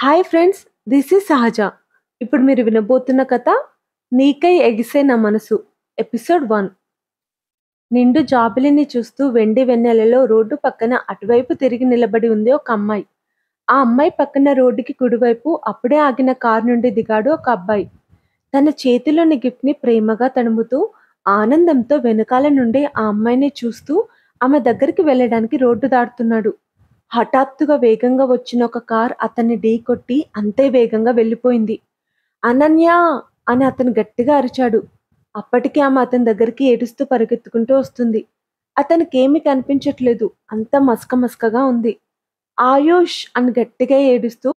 hi friends this is సహజ ఇప్పుడు మీరు వినబోతున్న కథ నీకై ఎగిసే నా మనసు ఎపిసోడ్ వన్ నిండు జాబిలిని చూస్తూ వెండి వెన్నెలలో రోడ్డు పక్కన అటువైపు తిరిగి నిలబడి ఉంది ఒక అమ్మాయి ఆ అమ్మాయి పక్కన రోడ్డుకి కుడివైపు అప్పుడే ఆగిన కారు నుండి దిగాడు ఒక అబ్బాయి తన చేతిలోని గిఫ్ట్ని ప్రేమగా తడుముతూ ఆనందంతో వెనకాల నుండి ఆ అమ్మాయిని చూస్తూ ఆమె దగ్గరికి వెళ్ళడానికి రోడ్డు దాటుతున్నాడు హఠాత్తుగా వేగంగా వచ్చిన ఒక కార్ అతన్ని ఢీకొట్టి అంతే వేగంగా వెళ్ళిపోయింది అనన్య అని అతను గట్టిగా అరిచాడు అప్పటికే ఆమె అతని దగ్గరికి ఏడుస్తూ పరిగెత్తుకుంటూ వస్తుంది అతనికేమీ కనిపించట్లేదు అంత మస్క మస్కగా ఉంది ఆయుష్ అని గట్టిగా ఏడుస్తూ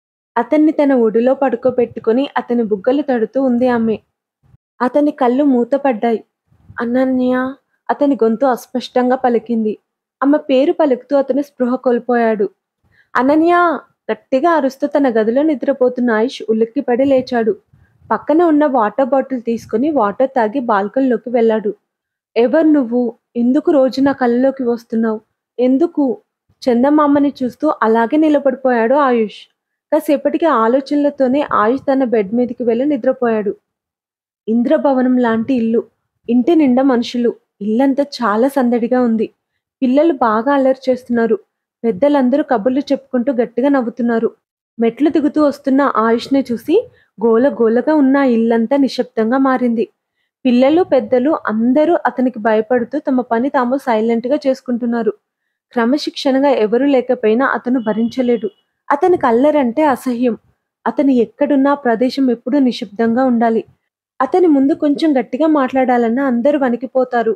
అతన్ని తన ఒడిలో పడుకోబెట్టుకుని అతని బుగ్గలు తడుతూ ఉంది ఆమె అతని కళ్ళు మూతపడ్డాయి అనన్య అతని గొంతు అస్పష్టంగా పలికింది అమ్మ పేరు పలుకుతూ అతను స్పృహ కోల్పోయాడు అనన్య గట్టిగా అరుస్తూ తన గదిలో నిద్రపోతున్న ఆయుష్ పడి లేచాడు పక్కన ఉన్న వాటర్ బాటిల్ తీసుకుని వాటర్ తాగి బాల్కనీలోకి వెళ్ళాడు ఎవరు నువ్వు ఎందుకు రోజు నా కళ్ళలోకి వస్తున్నావు ఎందుకు చందమామని చూస్తూ అలాగే నిలబడిపోయాడు ఆయుష్ కాసేపటికి ఆలోచనలతోనే ఆయుష్ తన బెడ్ మీదకి వెళ్ళి నిద్రపోయాడు ఇంద్రభవనం లాంటి ఇల్లు ఇంటి నిండా మనుషులు ఇల్లంతా చాలా సందడిగా ఉంది పిల్లలు బాగా అల్లరి చేస్తున్నారు పెద్దలందరూ కబుర్లు చెప్పుకుంటూ గట్టిగా నవ్వుతున్నారు మెట్లు దిగుతూ వస్తున్న ఆయుష్ని చూసి గోల గోలగా ఉన్న ఇల్లంతా నిశ్శబ్దంగా మారింది పిల్లలు పెద్దలు అందరూ అతనికి భయపడుతూ తమ పని తాము సైలెంట్గా చేసుకుంటున్నారు క్రమశిక్షణగా ఎవరూ లేకపోయినా అతను భరించలేడు అతనికి అల్లరంటే అసహ్యం అతను ఎక్కడున్నా ప్రదేశం ఎప్పుడూ నిశ్శబ్దంగా ఉండాలి అతని ముందు కొంచెం గట్టిగా మాట్లాడాలన్నా అందరూ వణికిపోతారు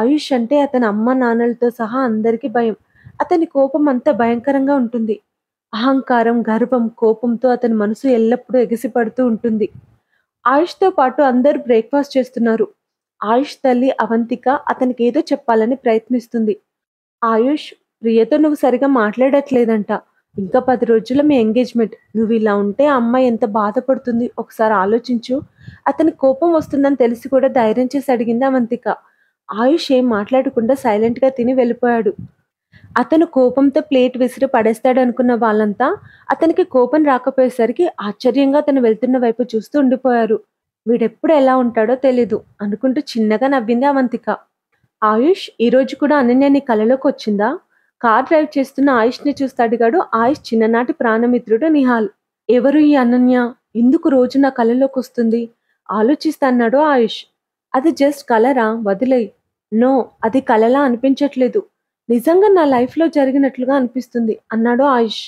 ఆయుష్ అంటే అతని అమ్మ నాన్నలతో సహా అందరికీ భయం అతని కోపం అంత భయంకరంగా ఉంటుంది అహంకారం గర్వం కోపంతో అతని మనసు ఎల్లప్పుడూ ఎగసిపడుతూ ఉంటుంది ఆయుష్తో పాటు అందరూ బ్రేక్ఫాస్ట్ చేస్తున్నారు ఆయుష్ తల్లి అవంతిక అతనికి ఏదో చెప్పాలని ప్రయత్నిస్తుంది ఆయుష్ ప్రియతో నువ్వు సరిగా మాట్లాడట్లేదంట ఇంకా పది రోజుల మీ ఎంగేజ్మెంట్ నువ్వు ఇలా ఉంటే అమ్మాయి ఎంత బాధపడుతుంది ఒకసారి ఆలోచించు అతని కోపం వస్తుందని తెలిసి కూడా ధైర్యం చేసి అడిగింది అవంతిక ఆయుష్ ఏం మాట్లాడకుండా సైలెంట్గా తిని వెళ్ళిపోయాడు అతను కోపంతో ప్లేట్ విసిరి పడేస్తాడు అనుకున్న వాళ్ళంతా అతనికి కోపం రాకపోయేసరికి ఆశ్చర్యంగా అతను వెళ్తున్న వైపు చూస్తూ ఉండిపోయారు వీడెప్పుడు ఎలా ఉంటాడో తెలీదు అనుకుంటూ చిన్నగా నవ్వింది అవంతిక ఆయుష్ ఈరోజు కూడా అనన్యాన్ని కలలోకి వచ్చిందా కార్ డ్రైవ్ చేస్తున్న ఆయుష్ని చూస్తాడుగాడు ఆయుష్ చిన్ననాటి ప్రాణమిత్రుడు నిహాల్ ఎవరు ఈ అనన్య ఎందుకు రోజు నా కలలోకి వస్తుంది అన్నాడు ఆయుష్ అది జస్ట్ కలరా వదిలేయి నో అది కలలా అనిపించట్లేదు నిజంగా నా లైఫ్లో జరిగినట్లుగా అనిపిస్తుంది అన్నాడు ఆయుష్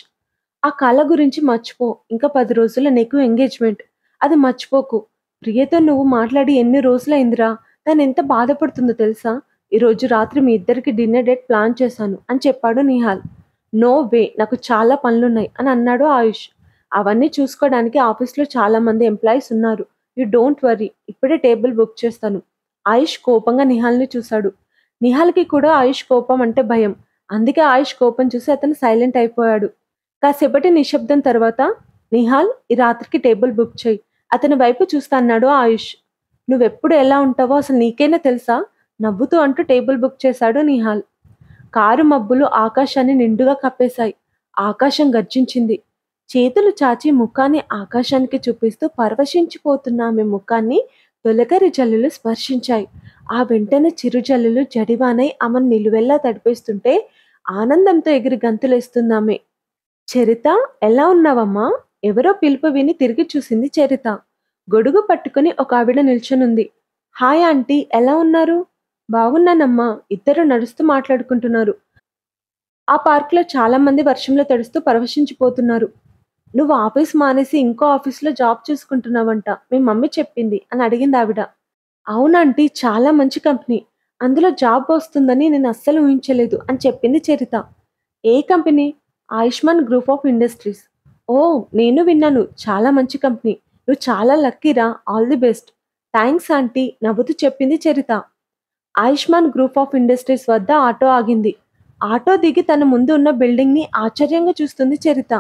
ఆ కళ గురించి మర్చిపో ఇంకా పది రోజుల నీకు ఎంగేజ్మెంట్ అది మర్చిపోకు ప్రియతో నువ్వు మాట్లాడి ఎన్ని రోజులైందిరా తను ఎంత బాధపడుతుందో తెలుసా ఈరోజు రాత్రి మీ ఇద్దరికి డిన్నర్ డేట్ ప్లాన్ చేశాను అని చెప్పాడు నిహాల్ నో వే నాకు చాలా పనులున్నాయి అని అన్నాడు ఆయుష్ అవన్నీ చూసుకోవడానికి ఆఫీస్లో చాలామంది ఎంప్లాయీస్ ఉన్నారు యూ డోంట్ వరీ ఇప్పుడే టేబుల్ బుక్ చేస్తాను ఆయుష్ కోపంగా నిహాల్ని చూశాడు నిహాల్కి కూడా ఆయుష్ కోపం అంటే భయం అందుకే ఆయుష్ కోపం చూసి అతను సైలెంట్ అయిపోయాడు కాసేపటి నిశ్శబ్దం తర్వాత నిహాల్ ఈ రాత్రికి టేబుల్ బుక్ చేయి అతని వైపు చూస్తాన్నాడు ఆయుష్ నువ్వెప్పుడు ఎలా ఉంటావో అసలు నీకైనా తెలుసా నవ్వుతూ అంటూ టేబుల్ బుక్ చేశాడు నిహాల్ కారు మబ్బులు ఆకాశాన్ని నిండుగా కప్పేశాయి ఆకాశం గర్జించింది చేతులు చాచి ముఖాన్ని ఆకాశానికి చూపిస్తూ పరవశించిపోతున్న ఆమె ముఖాన్ని తొలకరి జల్లులు స్పర్శించాయి ఆ వెంటనే చిరుజల్లులు జడివానై అమన్ నిలువెల్లా తడిపేస్తుంటే ఆనందంతో ఎగిరి గంతులేస్తుందామె చరిత ఎలా ఉన్నావమ్మా ఎవరో పిలుపు విని తిరిగి చూసింది చరిత గొడుగు పట్టుకుని ఒక ఆవిడ నిల్చునుంది హాయ్ ఆంటీ ఎలా ఉన్నారు బాగున్నానమ్మా ఇద్దరు నడుస్తూ మాట్లాడుకుంటున్నారు ఆ పార్క్లో చాలామంది వర్షంలో తడుస్తూ పరవశించిపోతున్నారు నువ్వు ఆఫీస్ మానేసి ఇంకో ఆఫీస్లో జాబ్ చూసుకుంటున్నావంట మీ మమ్మీ చెప్పింది అని అడిగింది ఆవిడ అవునంటీ చాలా మంచి కంపెనీ అందులో జాబ్ వస్తుందని నేను అస్సలు ఊహించలేదు అని చెప్పింది చరిత ఏ company Ayushman group of industries ఓ నేను విన్నాను చాలా మంచి కంపెనీ నువ్వు చాలా లక్కీరా all the best thanks aunty నవ్వుతూ చెప్పింది Charitha Ayushman group of industries వద్ద ఆటో ఆగింది ఆటో దిగి తన ముందు ఉన్న బిల్డింగ్ని ఆశ్చర్యంగా చూస్తుంది చరిత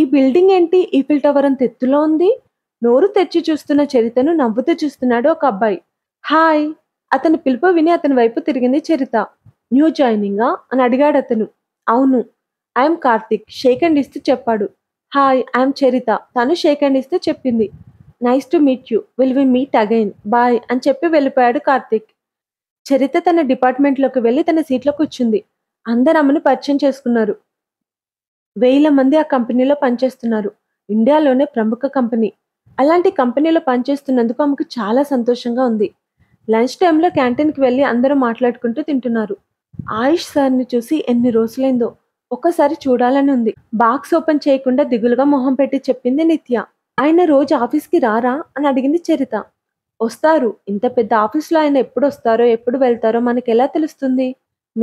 ఈ బిల్డింగ్ ఏంటి ఈఫిల్ టవర్ అంత ఎత్తులో ఉంది నోరు తెచ్చి చూస్తున్న చరితను నవ్వుతూ చూస్తున్నాడు ఒక అబ్బాయి హాయ్ అతని పిలుపు విని అతని వైపు తిరిగింది చరిత న్యూ జాయినింగా అని అడిగాడు అతను అవును ఐఎమ్ కార్తిక్ షేక్ అండ్ ఇస్తూ చెప్పాడు హాయ్ ఐఎమ్ చరిత తను షేక్ అండ్ ఇస్తూ చెప్పింది nice to meet you will we meet again bye అని చెప్పి వెళ్ళిపోయాడు కార్తిక్ చరిత తన డిపార్ట్మెంట్లోకి వెళ్ళి తన సీట్లో కూర్చుంది అందరు ఆమెను పరిచయం చేసుకున్నారు వేల మంది ఆ కంపెనీలో పనిచేస్తున్నారు ఇండియాలోనే ప్రముఖ కంపెనీ అలాంటి కంపెనీలో పనిచేస్తున్నందుకు ఆమెకు చాలా సంతోషంగా ఉంది లంచ్ టైంలో క్యాంటీన్కి వెళ్ళి అందరూ మాట్లాడుకుంటూ తింటున్నారు ఆయుష్ సార్ని చూసి ఎన్ని రోజులైందో ఒక్కసారి చూడాలని ఉంది బాక్స్ ఓపెన్ చేయకుండా దిగులుగా మొహం పెట్టి చెప్పింది నిత్య ఆయన రోజు ఆఫీస్కి రారా అని అడిగింది చరిత వస్తారు ఇంత పెద్ద ఆఫీస్లో ఆయన ఎప్పుడు వస్తారో ఎప్పుడు వెళ్తారో ఎలా తెలుస్తుంది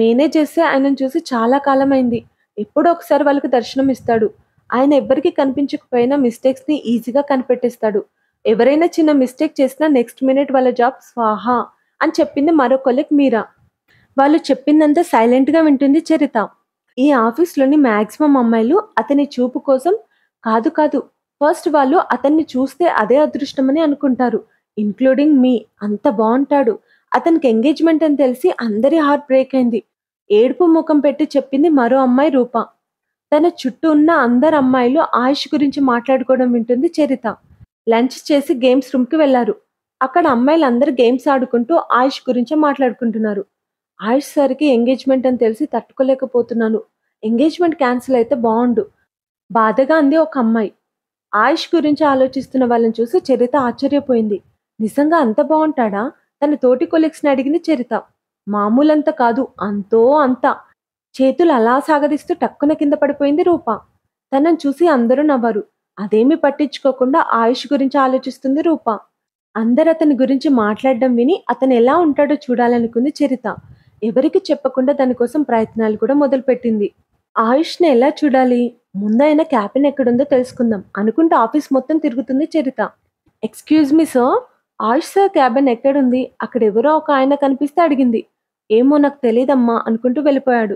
మేనేజ్ చేస్తే ఆయనను చూసి చాలా కాలమైంది ఎప్పుడో ఒకసారి వాళ్ళకి దర్శనం ఇస్తాడు ఆయన ఎవరికి కనిపించకపోయినా మిస్టేక్స్ని ఈజీగా కనిపెట్టేస్తాడు ఎవరైనా చిన్న మిస్టేక్ చేసినా నెక్స్ట్ మినిట్ వాళ్ళ జాబ్ స్వాహా అని చెప్పింది మరో కొలెక్ మీరా వాళ్ళు చెప్పిందంతా సైలెంట్గా వింటుంది చరిత ఈ ఆఫీస్లోని మ్యాక్సిమం అమ్మాయిలు అతని చూపు కోసం కాదు కాదు ఫస్ట్ వాళ్ళు అతన్ని చూస్తే అదే అదృష్టమని అనుకుంటారు ఇంక్లూడింగ్ మీ అంత బాగుంటాడు అతనికి ఎంగేజ్మెంట్ అని తెలిసి అందరి హార్ట్ బ్రేక్ అయింది ఏడుపు ముఖం పెట్టి చెప్పింది మరో అమ్మాయి రూప తన చుట్టూ ఉన్న అందరు అమ్మాయిలు ఆయుష్ గురించి మాట్లాడుకోవడం వింటుంది చరిత లంచ్ చేసి గేమ్స్ రూమ్కి వెళ్ళారు అక్కడ అమ్మాయిలందరూ గేమ్స్ ఆడుకుంటూ ఆయుష్ గురించే మాట్లాడుకుంటున్నారు ఆయుష్ సార్కి ఎంగేజ్మెంట్ అని తెలిసి తట్టుకోలేకపోతున్నాను ఎంగేజ్మెంట్ క్యాన్సిల్ అయితే బాగుండు బాధగా అంది ఒక అమ్మాయి ఆయుష్ గురించి ఆలోచిస్తున్న వాళ్ళని చూసి చరిత ఆశ్చర్యపోయింది నిజంగా అంత బాగుంటాడా తన తోటి కొలీగ్స్ని అడిగింది చరిత మామూలంత కాదు అంతో అంత చేతులు అలా సాగదీస్తూ టక్కున కింద పడిపోయింది రూప తనను చూసి అందరూ నవ్వరు అదేమి పట్టించుకోకుండా ఆయుష్ గురించి ఆలోచిస్తుంది రూప అందరు అతని గురించి మాట్లాడడం విని అతను ఎలా ఉంటాడో చూడాలనుకుంది చరిత ఎవరికి చెప్పకుండా దాని కోసం ప్రయత్నాలు కూడా మొదలుపెట్టింది ఆయుష్ని ఎలా చూడాలి ముందైనా క్యాబిన్ ఎక్కడుందో తెలుసుకుందాం అనుకుంటే ఆఫీస్ మొత్తం తిరుగుతుంది Charitha excuse me sir Ayush sir cabin ఎక్కడుంది అక్కడెవరో ఒక ఆయన కనిపిస్తే అడిగింది ఏమో నాకు తెలియదమ్మా అనుకుంటూ వెళ్ళిపోయాడు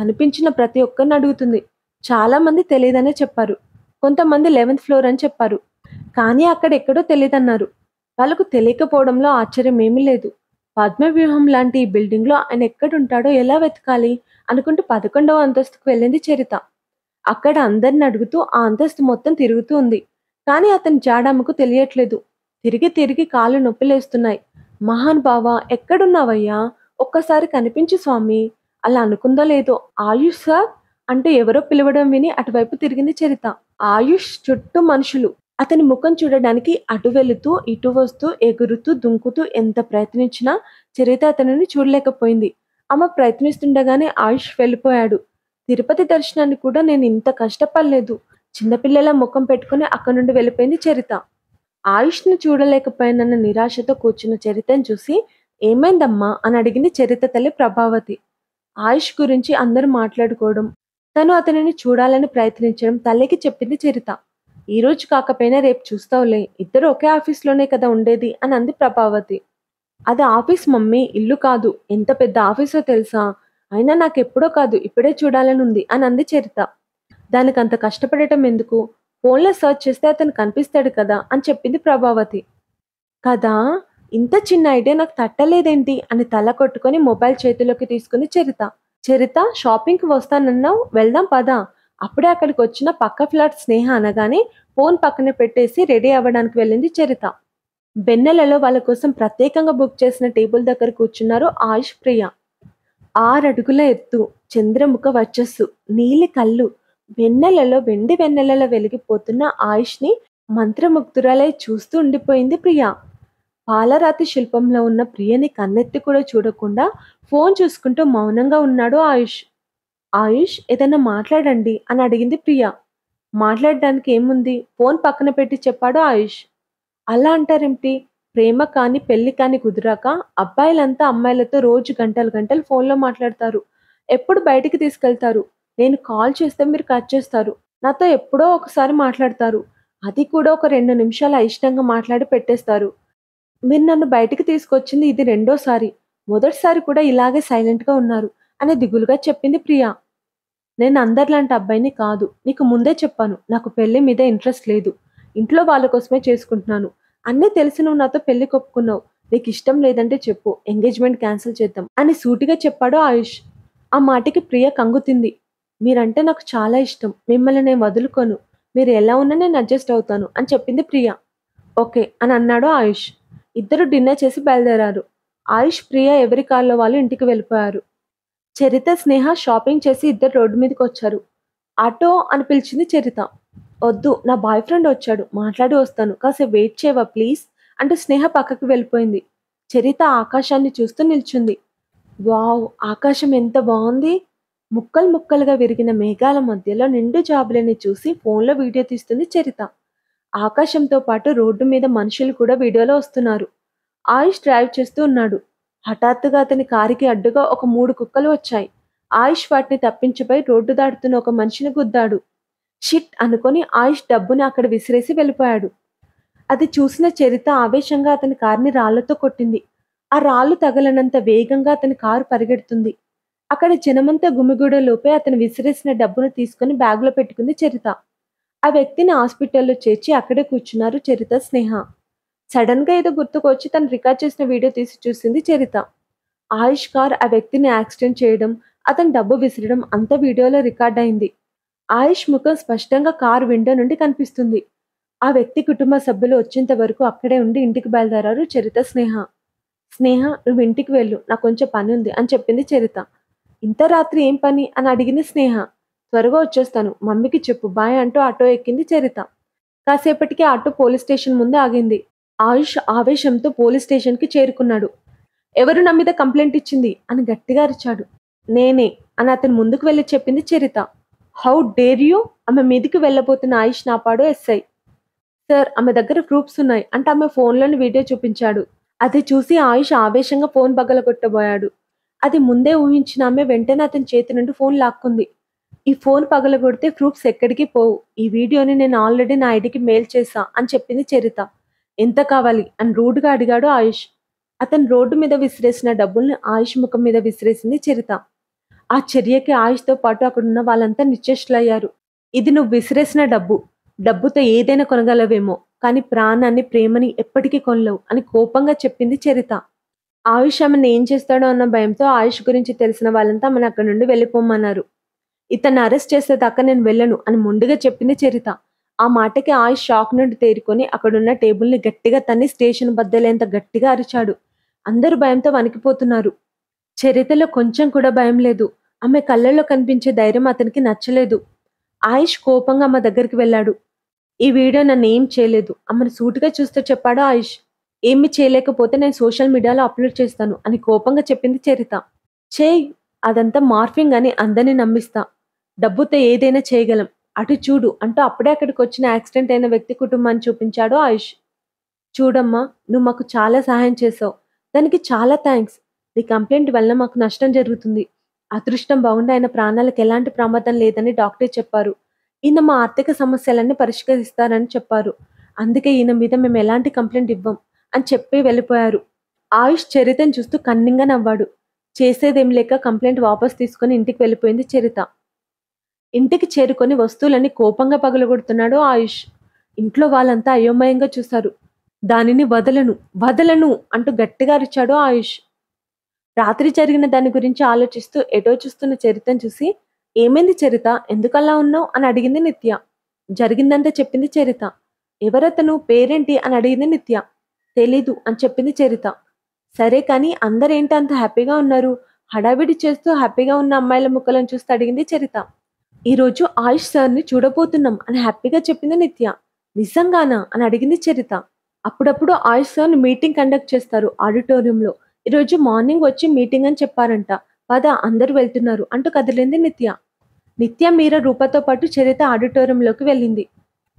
కనిపించిన ప్రతి ఒక్కరిని అడుగుతుంది చాలామంది తెలియదనే చెప్పారు కొంతమంది లెవెన్త్ ఫ్లోర్ అని చెప్పారు కానీ అక్కడ ఎక్కడో తెలియదన్నారు వాళ్ళకు తెలియకపోవడంలో ఆశ్చర్యం ఏమీ లేదు పద్మవ్యూహం లాంటి ఈ బిల్డింగ్లో ఆయన ఎక్కడుంటాడో ఎలా వెతకాలి అనుకుంటూ పదకొండవ అంతస్తుకు వెళ్ళింది చరిత అక్కడ అందరిని అడుగుతూ ఆ అంతస్తు మొత్తం తిరుగుతూ ఉంది కానీ అతని జాడమ్మకు తెలియట్లేదు తిరిగి తిరిగి కాళ్ళు నొప్పిలేస్తున్నాయి మహానుభావ ఎక్కడున్నావయ్యా ఒక్కసారి కనిపించి స్వామి అలా అనుకుందో లేదో ఆయుష్ సార్ అంటే ఎవరో పిలవడం విని అటువైపు తిరిగింది చరిత ఆయుష్ చుట్టూ మనుషులు అతని ముఖం చూడడానికి అటు వెళుతూ ఇటు వస్తూ ఎగురుతూ దుంకుతూ ఎంత ప్రయత్నించినా చరిత అతనిని చూడలేకపోయింది ఆమె ప్రయత్నిస్తుండగానే ఆయుష్ వెళ్ళిపోయాడు తిరుపతి దర్శనాన్ని కూడా నేను ఇంత కష్టపడలేదు చిన్నపిల్లల ముఖం పెట్టుకుని అక్కడి నుండి వెళ్ళిపోయింది చరిత ఆయుష్ను చూడలేకపోయినన్న నిరాశతో కూర్చున్న చరితను చూసి ఏమైందమ్మా అని అడిగింది చరిత తల్లి ప్రభావతి ఆయుష్ గురించి అందరూ మాట్లాడుకోవడం తను అతనిని చూడాలని ప్రయత్నించడం తల్లికి చెప్పింది చరిత ఈ రోజు కాకపోయినా రేపు చూస్తావులే ఇద్దరు ఒకే ఆఫీస్లోనే కదా ఉండేది అని అంది ప్రభావతి అది ఆఫీస్ మమ్మీ ఇల్లు కాదు ఎంత పెద్ద ఆఫీసో తెలుసా అయినా నాకు ఎప్పుడో కాదు ఇప్పుడే చూడాలని ఉంది అని అంది చరిత దానికి అంత కష్టపడటం ఎందుకు ఫోన్లో సర్చ్ చేస్తే అతను కనిపిస్తాడు కదా అని చెప్పింది ప్రభావతి కదా ఇంత చిన్న ఐడియా నాకు తట్టలేదేంటి అని తల కొట్టుకొని మొబైల్ చేతిలోకి తీసుకుని చరిత చరిత షాపింగ్కి వస్తానన్నావు వెళ్దాం పదా అప్పుడే అక్కడికి వచ్చిన పక్క ఫ్లాట్ స్నేహ అనగానే ఫోన్ పక్కన పెట్టేసి రెడీ అవ్వడానికి వెళ్ళింది చరిత బెన్నెలలో వాళ్ళ కోసం ప్రత్యేకంగా బుక్ చేసిన టేబుల్ దగ్గర కూర్చున్నారు ఆయుష్ ప్రియ ఆరడుగుల ఎత్తు చంద్రముఖ వర్చస్సు నీలి కళ్ళు వెన్నెలలో వెండి వెన్నెలలో వెలిగిపోతున్న ఆయుష్ని మంత్రముగ్ధురాలై చూస్తూ ఉండిపోయింది ప్రియా పాలరాతి శిల్పంలో ఉన్న ప్రియని కన్నెత్తి కూడా చూడకుండా ఫోన్ చూసుకుంటూ మౌనంగా ఉన్నాడు ఆయుష్ ఆయుష్ ఏదైనా మాట్లాడండి అని అడిగింది ప్రియ మాట్లాడడానికి ఏముంది ఫోన్ పక్కన పెట్టి చెప్పాడు ఆయుష్ అలా అంటారేమిటి ప్రేమ కానీ పెళ్లి కానీ కుదిరాక అబ్బాయిలంతా అమ్మాయిలతో రోజు గంటలు గంటలు ఫోన్లో మాట్లాడతారు ఎప్పుడు బయటికి తీసుకెళ్తారు నేను కాల్ చేస్తే మీరు కట్ చేస్తారు నాతో ఎప్పుడో ఒకసారి మాట్లాడతారు అది కూడా ఒక రెండు నిమిషాలు అయిష్టంగా మాట్లాడి పెట్టేస్తారు మీరు నన్ను బయటకు తీసుకొచ్చింది ఇది రెండోసారి మొదటిసారి కూడా ఇలాగే సైలెంట్గా ఉన్నారు అని దిగులుగా చెప్పింది ప్రియా నేను అందరిలాంటి అబ్బాయిని కాదు నీకు ముందే చెప్పాను నాకు పెళ్లి మీద ఇంట్రెస్ట్ లేదు ఇంట్లో వాళ్ళ కోసమే చేసుకుంటున్నాను అన్నీ తెలిసి నువ్వు నాతో పెళ్లి కొప్పుకున్నావు నీకు ఇష్టం లేదంటే చెప్పు ఎంగేజ్మెంట్ క్యాన్సిల్ చేద్దాం అని సూటిగా చెప్పాడు ఆయుష్ ఆ మాటకి ప్రియ కంగుతింది మీరంటే నాకు చాలా ఇష్టం మిమ్మల్ని నేను వదులుకోను మీరు ఎలా ఉన్నా నేను అడ్జస్ట్ అవుతాను అని చెప్పింది ప్రియ ఓకే అని అన్నాడు ఆయుష్ ఇద్దరు డిన్నర్ చేసి బయలుదేరారు ఆయుష్ ప్రియ ఎవరి కాల్లో వాళ్ళు ఇంటికి వెళ్ళిపోయారు చరిత స్నేహ షాపింగ్ చేసి ఇద్దరు రోడ్డు మీదకి వచ్చారు ఆటో అని పిలిచింది చరిత వద్దు నా బాయ్ ఫ్రెండ్ వచ్చాడు మాట్లాడి వస్తాను కాసేపు వెయిట్ చేయవా ప్లీజ్ అంటూ స్నేహ పక్కకి వెళ్ళిపోయింది చరిత ఆకాశాన్ని చూస్తూ నిల్చుంది వావ్ ఆకాశం ఎంత బాగుంది ముక్కలు ముక్కలుగా విరిగిన మేఘాల మధ్యలో నిండు జాబులని చూసి ఫోన్లో వీడియో తీస్తుంది చరిత ఆకాశంతో పాటు రోడ్డు మీద మనుషులు కూడా వీడియోలో వస్తున్నారు ఆయుష్ డ్రైవ్ చేస్తూ ఉన్నాడు హఠాత్తుగా అతని కారికి అడ్డుగా ఒక మూడు కుక్కలు వచ్చాయి ఆయుష్ వాటిని తప్పించిపోయి రోడ్డు దాటుతున్న ఒక మనిషిని గుద్దాడు షిట్ అనుకొని ఆయుష్ డబ్బుని అక్కడ విసిరేసి వెళ్ళిపోయాడు అది చూసిన చరిత ఆవేశంగా అతని కారుని రాళ్లతో కొట్టింది ఆ రాళ్ళు తగలనంత వేగంగా అతని కారు పరిగెడుతుంది అక్కడ జనమంతా గుమిగూడలోపే అతను విసిరేసిన డబ్బును తీసుకుని బ్యాగులో పెట్టుకుంది చరిత ఆ వ్యక్తిని హాస్పిటల్లో చేర్చి అక్కడే కూర్చున్నారు చరిత స్నేహ సడన్గా ఏదో గుర్తుకొచ్చి తను రికార్డ్ చేసిన వీడియో తీసి చూసింది చరిత ఆయుష్ కార్ ఆ వ్యక్తిని యాక్సిడెంట్ చేయడం అతను డబ్బు విసిరడం అంత వీడియోలో రికార్డ్ అయింది ఆయుష్ ముఖం స్పష్టంగా కార్ విండో నుండి కనిపిస్తుంది ఆ వ్యక్తి కుటుంబ సభ్యులు వచ్చేంత వరకు అక్కడే ఉండి ఇంటికి బయలుదేరారు చరిత స్నేహ స్నేహ నువ్వు ఇంటికి వెళ్ళు నాకు కొంచెం పని ఉంది అని చెప్పింది చరిత ఇంత రాత్రి ఏం పని అని అడిగింది స్నేహ త్వరగా వచ్చేస్తాను మమ్మీకి చెప్పు బాయ్ అంటూ ఆటో ఎక్కింది చరిత కాసేపటికి ఆటో పోలీస్ స్టేషన్ ముందే ఆగింది ఆయుష్ ఆవేశంతో పోలీస్ స్టేషన్కి చేరుకున్నాడు ఎవరు నా మీద కంప్లైంట్ ఇచ్చింది అని గట్టిగా అరిచాడు నేనే అని అతను ముందుకు వెళ్ళి చెప్పింది చరిత హౌ డేర్ యూ ఆమె మీదికి వెళ్ళబోతున్న ఆయుష్ నాపాడు ఎస్ఐ సార్ ఆమె దగ్గర ప్రూఫ్స్ ఉన్నాయి అంటే ఆమె ఫోన్లోని వీడియో చూపించాడు అది చూసి ఆయుష్ ఆవేశంగా ఫోన్ బగలగొట్టబోయాడు అది ముందే ఊహించిన ఆమె వెంటనే అతని చేతి నుండి ఫోన్ లాక్కుంది ఈ ఫోన్ పగలగొడితే ప్రూఫ్స్ ఎక్కడికి పోవు ఈ వీడియోని నేను ఆల్రెడీ నా ఐడికి మెయిల్ చేశా అని చెప్పింది చరిత ఎంత కావాలి అని రూడ్గా అడిగాడు ఆయుష్ అతను రోడ్డు మీద విసిరేసిన డబ్బుల్ని ఆయుష్ ముఖం మీద విసిరేసింది చరిత ఆ చర్యకి ఆయుష్తో పాటు అక్కడున్న వాళ్ళంతా నిశ్చేష్లయ్యారు ఇది నువ్వు విసిరేసిన డబ్బు డబ్బుతో ఏదైనా కొనగలవేమో కానీ ప్రాణాన్ని ప్రేమని ఎప్పటికీ కొనలేవు అని కోపంగా చెప్పింది చరిత ఆయుష్ ఆమెను ఏం చేస్తాడో అన్న భయంతో ఆయుష్ గురించి తెలిసిన వాళ్ళంతా మన అక్కడి నుండి వెళ్ళిపోమన్నారు ఇతన్ని అరెస్ట్ దాకా నేను వెళ్ళను అని ముందుగా చెప్పింది చరిత ఆ మాటకి ఆయుష్ షాక్ నుండి తేరుకొని అక్కడున్న టేబుల్ని గట్టిగా తన్ని స్టేషన్ బద్దలేంత గట్టిగా అరిచాడు అందరూ భయంతో వణికిపోతున్నారు చరితలో కొంచెం కూడా భయం లేదు ఆమె కళ్ళల్లో కనిపించే ధైర్యం అతనికి నచ్చలేదు ఆయుష్ కోపంగా ఆమె దగ్గరికి వెళ్ళాడు ఈ వీడియో నన్ను ఏం చేయలేదు ఆమెను సూటుగా చూస్తే చెప్పాడు ఆయుష్ ఏమి చేయలేకపోతే నేను సోషల్ మీడియాలో అప్లోడ్ చేస్తాను అని కోపంగా చెప్పింది చరిత చేయి అదంతా మార్ఫింగ్ అని అందరినీ నమ్మిస్తా డబ్బుతో ఏదైనా చేయగలం అటు చూడు అంటూ అప్పుడే అక్కడికి వచ్చిన యాక్సిడెంట్ అయిన వ్యక్తి కుటుంబాన్ని చూపించాడు ఆయుష్ చూడమ్మా నువ్వు మాకు చాలా సహాయం చేసావు దానికి చాలా థ్యాంక్స్ నీ కంప్లైంట్ వల్ల మాకు నష్టం జరుగుతుంది అదృష్టం బాగుండి ఆయన ప్రాణాలకు ఎలాంటి ప్రమాదం లేదని డాక్టర్ చెప్పారు ఈయన మా ఆర్థిక సమస్యలన్నీ పరిష్కరిస్తారని చెప్పారు అందుకే ఈయన మీద మేము ఎలాంటి కంప్లైంట్ ఇవ్వం అని చెప్పి వెళ్ళిపోయారు ఆయుష్ చరితను చూస్తూ కన్నింగా నవ్వాడు చేసేదేం లేక కంప్లైంట్ వాపస్ తీసుకొని ఇంటికి వెళ్ళిపోయింది చరిత ఇంటికి చేరుకొని వస్తువులని కోపంగా పగలగొడుతున్నాడు ఆయుష్ ఇంట్లో వాళ్ళంతా అయోమయంగా చూశారు దానిని వదలను వదలను అంటూ గట్టిగా అరిచాడు ఆయుష్ రాత్రి జరిగిన దాని గురించి ఆలోచిస్తూ ఎటో చూస్తున్న చరితను చూసి ఏమైంది చరిత ఎందుకలా ఉన్నావు అని అడిగింది నిత్య జరిగిందంతా చెప్పింది చరిత ఎవరతను పేరేంటి అని అడిగింది నిత్య తెలీదు అని చెప్పింది చరిత సరే కానీ అందరేంటి అంత హ్యాపీగా ఉన్నారు హడావిడి చేస్తూ హ్యాపీగా ఉన్న అమ్మాయిల ముక్కలను చూస్తూ అడిగింది చరిత ఈరోజు ఆయుష్ సార్ని చూడబోతున్నాం అని హ్యాపీగా చెప్పింది నిత్య నిజంగానా అని అడిగింది చరిత అప్పుడప్పుడు ఆయుష్ సార్ని మీటింగ్ కండక్ట్ చేస్తారు ఆడిటోరియంలో ఈరోజు మార్నింగ్ వచ్చి మీటింగ్ అని చెప్పారంట పద అందరూ వెళ్తున్నారు అంటూ కదిలింది నిత్య నిత్య మీర రూపతో పాటు చరిత ఆడిటోరియంలోకి వెళ్ళింది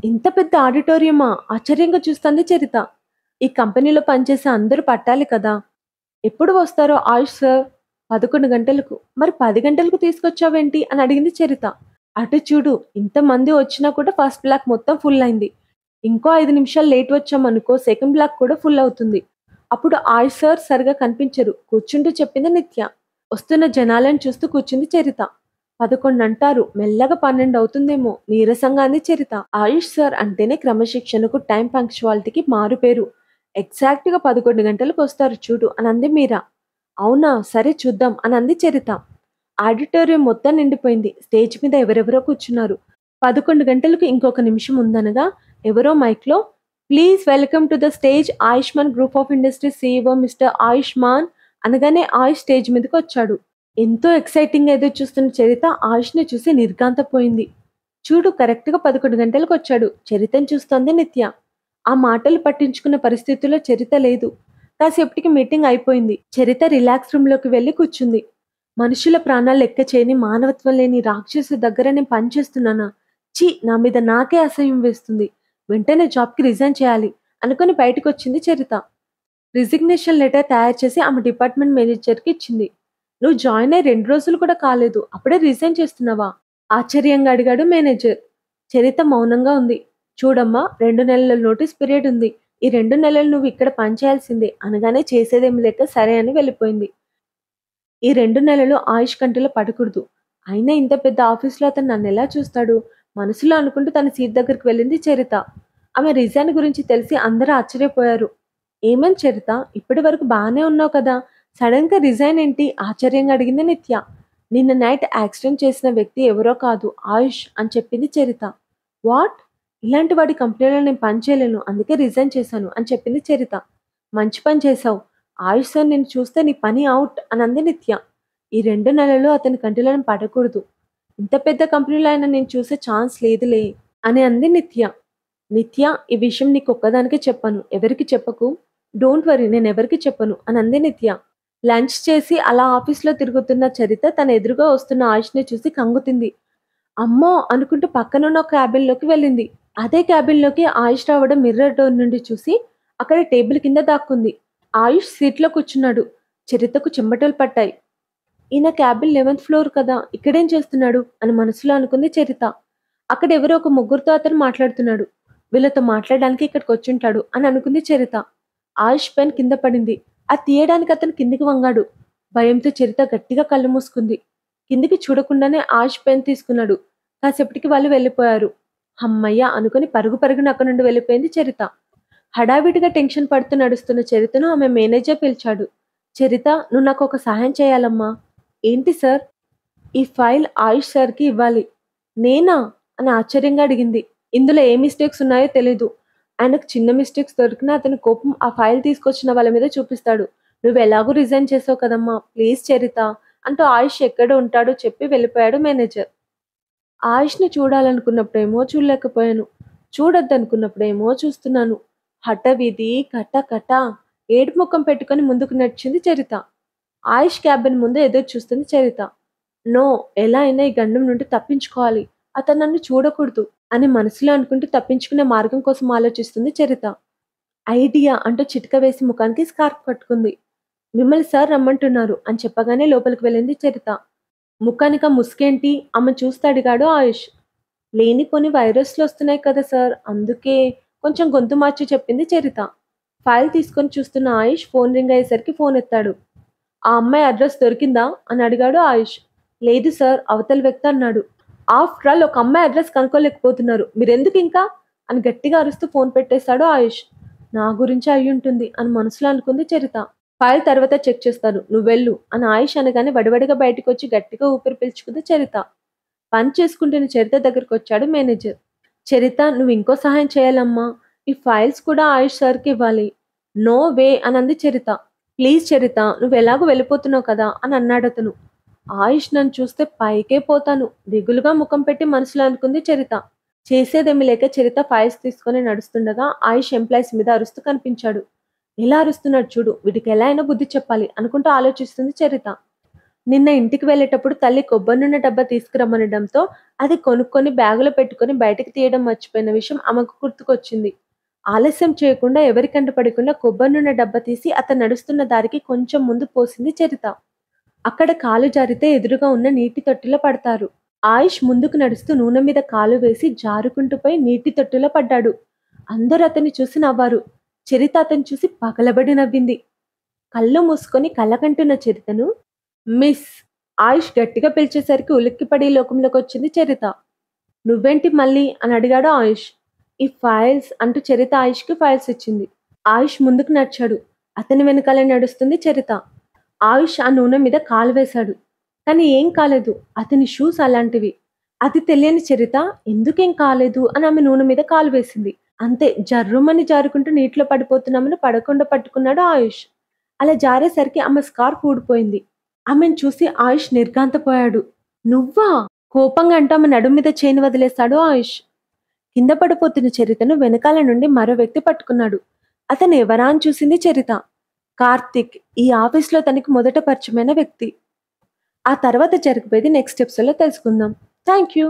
ఇంత పెద్ద ఆడిటోరియమా ఆశ్చర్యంగా చూస్తుంది చరిత ఈ కంపెనీలో పనిచేసే అందరూ పట్టాలి కదా ఎప్పుడు వస్తారో ఆయుష్ సార్ పదకొండు గంటలకు మరి పది గంటలకు తీసుకొచ్చావేంటి అని అడిగింది చరిత అటు చూడు ఇంతమంది వచ్చినా కూడా ఫస్ట్ బ్లాక్ మొత్తం ఫుల్ అయింది ఇంకో ఐదు నిమిషాలు లేట్ వచ్చామనుకో సెకండ్ బ్లాక్ కూడా ఫుల్ అవుతుంది అప్పుడు ఆయుష్ సార్ సరిగా కనిపించరు కూర్చుంటూ చెప్పింది నిత్య వస్తున్న జనాలను చూస్తూ కూర్చుంది చరిత పదకొండు అంటారు మెల్లగా పన్నెండు అవుతుందేమో నీరసంగా అంది చరిత ఆయుష్ సార్ అంటేనే క్రమశిక్షణకు టైం పంక్చువాలిటీకి మారు పేరు ఎగ్జాక్ట్గా పదకొండు గంటలకు వస్తారు చూడు అని అంది మీరా అవునా సరే చూద్దాం అని అంది చరిత ఆడిటోరియం మొత్తం నిండిపోయింది స్టేజ్ మీద ఎవరెవరో కూర్చున్నారు పదకొండు గంటలకు ఇంకొక నిమిషం ఉందనగా ఎవరో మైక్లో please welcome to the stage Ayushman group of industry CEO mister Ayushman అనగానే ఆయుష్ స్టేజ్ మీదకి వచ్చాడు ఎంతో ఎక్సైటింగ్ ఏదో చూస్తున్న చరిత ఆయుష్ని చూసి పోయింది చూడు కరెక్ట్గా పదకొండు గంటలకు వచ్చాడు చరితను చూస్తోంది నిత్య ఆ మాటలు పట్టించుకున్న పరిస్థితుల్లో చరిత లేదు కాసేపటికి మీటింగ్ అయిపోయింది చరిత రిలాక్స్ రూమ్ లోకి వెళ్ళి కూర్చుంది మనుషుల ప్రాణాలు లెక్క చేయని మానవత్వం లేని రాక్షసు దగ్గర నేను పనిచేస్తున్నానా చీ నా మీద నాకే అసహ్యం వేస్తుంది వెంటనే జాబ్కి రిజైన్ చేయాలి అనుకుని బయటకు వచ్చింది చరిత రిజిగ్నేషన్ లెటర్ తయారు చేసి ఆమె డిపార్ట్మెంట్ మేనేజర్కి ఇచ్చింది నువ్వు జాయిన్ అయ్యి రెండు రోజులు కూడా కాలేదు అప్పుడే రిజైన్ చేస్తున్నావా ఆశ్చర్యంగా అడిగాడు మేనేజర్ చరిత మౌనంగా ఉంది చూడమ్మా రెండు నెలల నోటీస్ పీరియడ్ ఉంది ఈ రెండు నెలలు నువ్వు ఇక్కడ పనిచేయాల్సిందే అనగానే చేసేదేం లేక సరే అని వెళ్ళిపోయింది ఈ రెండు నెలలు ఆయుష్ కంటిలో పడకూడదు అయినా ఇంత పెద్ద ఆఫీస్లో అతను నన్ను ఎలా చూస్తాడు మనసులో అనుకుంటూ తన సీట్ దగ్గరికి వెళ్ళింది చరిత ఆమె రిజైన్ గురించి తెలిసి అందరూ ఆశ్చర్యపోయారు ఏమని చరిత ఇప్పటి వరకు బాగానే ఉన్నావు కదా సడన్గా రిజైన్ ఏంటి ఆశ్చర్యంగా అడిగింది నిత్య నిన్న నైట్ యాక్సిడెంట్ చేసిన వ్యక్తి ఎవరో కాదు ఆయుష్ అని చెప్పింది చరిత వాట్ ఇలాంటి వాడి కంపెనీలో నేను పని చేయలేను అందుకే రిజైన్ చేశాను అని చెప్పింది చరిత మంచి పని చేశావు ఆయుష్ సార్ నేను చూస్తే నీ పని అవుట్ అని అంది నిత్య ఈ రెండు నెలలు అతని కంటిలను పడకూడదు ఇంత పెద్ద కంపెనీలో అయినా నేను చూసే ఛాన్స్ లేదులే అని అంది నిత్య నిత్య ఈ విషయం నీకు ఒక్కదానికే చెప్పాను ఎవరికి చెప్పకు డోంట్ వరీ నేను ఎవరికి చెప్పను అని అంది నిత్య లంచ్ చేసి అలా ఆఫీస్లో తిరుగుతున్న చరిత తన ఎదురుగా వస్తున్న ఆయుష్ని చూసి కంగుతింది అమ్మో అనుకుంటూ పక్కనున్న ఒక క్యాబిన్లోకి వెళ్ళింది అదే క్యాబిన్లోకి ఆయుష్ రావడం మిర్రర్ డోర్ నుండి చూసి అక్కడ టేబుల్ కింద దాక్కుంది ఆయుష్ సీట్లో కూర్చున్నాడు చరితకు చెంబటలు పట్టాయి ఈయన క్యాబిన్ లెవెన్త్ ఫ్లోర్ కదా ఇక్కడేం చేస్తున్నాడు అని మనసులో అనుకుంది చరిత అక్కడ ఎవరో ఒక ముగ్గురితో అతను మాట్లాడుతున్నాడు వీళ్ళతో మాట్లాడడానికి ఇక్కడికి వచ్చింటాడు అని అనుకుంది చరిత ఆయుష్ పెన్ కింద పడింది అది తీయడానికి అతను కిందికి వంగాడు భయంతో చరిత గట్టిగా కళ్ళు మూసుకుంది కిందికి చూడకుండానే ఆయుష్ పెన్ తీసుకున్నాడు కాసేపటికి వాళ్ళు వెళ్ళిపోయారు అమ్మయ్య అనుకుని పరుగు పరుగున అక్కడి నుండి వెళ్ళిపోయింది చరిత హడావిడిగా టెన్షన్ పడుతూ నడుస్తున్న చరితను ఆమె మేనేజర్ పిలిచాడు చరిత నువ్వు నాకు ఒక సహాయం చేయాలమ్మా ఏంటి సార్ ఈ ఫైల్ ఆయుష్ సార్కి ఇవ్వాలి నేనా అని ఆశ్చర్యంగా అడిగింది ఇందులో ఏ మిస్టేక్స్ ఉన్నాయో తెలీదు ఆయనకు చిన్న మిస్టేక్స్ దొరికినా అతని కోపం ఆ ఫైల్ తీసుకొచ్చిన వాళ్ళ మీద చూపిస్తాడు నువ్వు ఎలాగో రిజైన్ చేసావు కదమ్మా ప్లీజ్ చరిత అంటూ ఆయుష్ ఎక్కడ ఉంటాడో చెప్పి వెళ్ళిపోయాడు మేనేజర్ ఆయుష్ని చూడాలనుకున్నప్పుడేమో చూడలేకపోయాను చూడొద్దనుకున్నప్పుడేమో చూస్తున్నాను హఠవిధి కట కట ఏడు ముఖం పెట్టుకొని ముందుకు నడిచింది చరిత ఆయుష్ క్యాబిన్ ముందు ఎదురు చూస్తుంది చరిత నో ఎలా అయినా ఈ గండం నుండి తప్పించుకోవాలి అతను నన్ను చూడకూడదు అని మనసులో అనుకుంటూ తప్పించుకునే మార్గం కోసం ఆలోచిస్తుంది చరిత ఐడియా అంటూ చిటిక వేసి ముఖానికి స్కార్ఫ్ కట్టుకుంది మిమ్మల్ని సార్ రమ్మంటున్నారు అని చెప్పగానే లోపలికి వెళ్ళింది చరిత ముఖానిక ముసుకేంటి ఆమె చూస్తే అడిగాడు ఆయుష్ లేని కొన్ని వైరస్లు వస్తున్నాయి కదా సార్ అందుకే కొంచెం గొంతు మార్చి చెప్పింది చరిత ఫైల్ తీసుకొని చూస్తున్న ఆయుష్ ఫోన్ రింగ్ అయ్యేసరికి ఫోన్ ఎత్తాడు ఆ అమ్మాయి అడ్రస్ దొరికిందా అని అడిగాడు ఆయుష్ లేదు సార్ అవతల వ్యక్తి అన్నాడు ఆఫ్టర్ ఆల్ ఒక అమ్మాయి అడ్రస్ కనుక్కోలేకపోతున్నారు మీరెందుకు ఇంకా అని గట్టిగా అరుస్తూ ఫోన్ పెట్టేశాడు ఆయుష్ నా గురించి అయ్యుంటుంది అని మనసులో అనుకుంది చరిత ఫైల్ తర్వాత చెక్ చేస్తాను నువ్వు వెళ్ళు అని ఆయుష్ అనగానే వడివడిగా బయటకు వచ్చి గట్టిగా ఊపిరి పీల్చుకుంది చరిత పని చేసుకుంటున్న చరిత దగ్గరికి వచ్చాడు మేనేజర్ చరిత నువ్వు ఇంకో సహాయం చేయాలమ్మా ఈ ఫైల్స్ కూడా ఆయుష్ సార్కి ఇవ్వాలి నో వే అనంది చరిత ప్లీజ్ చరిత నువ్వు ఎలాగో వెళ్ళిపోతున్నావు కదా అని అన్నాడు అతను ఆయుష్ నన్ను చూస్తే పైకే పోతాను దిగులుగా ముఖం పెట్టి మనసులో అనుకుంది చరిత చేసేదేమి లేక చరిత ఫైల్స్ తీసుకొని నడుస్తుండగా ఆయుష్ ఎంప్లాయీస్ మీద అరుస్తూ కనిపించాడు ఇలా అరుస్తున్నాడు చూడు వీటికి ఎలా అయినా బుద్ధి చెప్పాలి అనుకుంటూ ఆలోచిస్తుంది చరిత నిన్న ఇంటికి వెళ్ళేటప్పుడు తల్లి కొబ్బరినున్న డబ్బా తీసుకురమ్మనడంతో అది కొనుక్కొని బ్యాగులో పెట్టుకొని బయటకు తీయడం మర్చిపోయిన విషయం ఆమెకు గుర్తుకొచ్చింది ఆలస్యం చేయకుండా ఎవరి కంట పడకుండా కొబ్బరినున్న డబ్బా తీసి అతను నడుస్తున్న దారికి కొంచెం ముందు పోసింది చరిత అక్కడ కాలు జారితే ఎదురుగా ఉన్న నీటి తొట్టిలో పడతారు ఆయుష్ ముందుకు నడుస్తూ నూనె మీద కాలు వేసి జారుకుంటూ పోయి నీటి తొట్టిలో పడ్డాడు అందరూ అతన్ని చూసి నవ్వారు చరిత అతను చూసి పగలబడి నవ్వింది కళ్ళు మూసుకొని కళ్ళకంటున్న చరితను మిస్ ఆయుష్ గట్టిగా పిలిచేసరికి ఉలిక్కిపడి లోకంలోకి వచ్చింది చరిత నువ్వేంటి మళ్ళీ అని అడిగాడు ఆయుష్ ఈ ఫైల్స్ అంటూ చరిత ఆయుష్కి ఫైల్స్ ఇచ్చింది ఆయుష్ ముందుకు నడిచాడు అతని వెనుకాలే నడుస్తుంది చరిత ఆయుష్ ఆ నూనె మీద కాలు వేశాడు కానీ ఏం కాలేదు అతని షూస్ అలాంటివి అది తెలియని చరిత ఎందుకేం కాలేదు అని ఆమె నూనె మీద కాలు వేసింది అంతే జర్రుమని జారుకుంటూ నీటిలో పడిపోతున్నామని పడకుండా పట్టుకున్నాడు ఆయుష్ అలా జారేసరికి ఆమె స్కార్ఫ్ ఊడిపోయింది ఆమెను చూసి ఆయుష్ నిర్గాంతపోయాడు నువ్వా కోపంగా అంటూ ఆమె నడుము మీద చేయిని వదిలేశాడు ఆయుష్ కింద పడిపోతున్న చరితను వెనకాల నుండి మరో వ్యక్తి పట్టుకున్నాడు అతను ఎవరా అని చూసింది చరిత కార్తిక్ ఈ ఆఫీస్లో తనకి మొదట పరిచయమైన వ్యక్తి ఆ తర్వాత జరిగిపోయేది నెక్స్ట్ ఎపిసోడ్లో తెలుసుకుందాం థ్యాంక్ యూ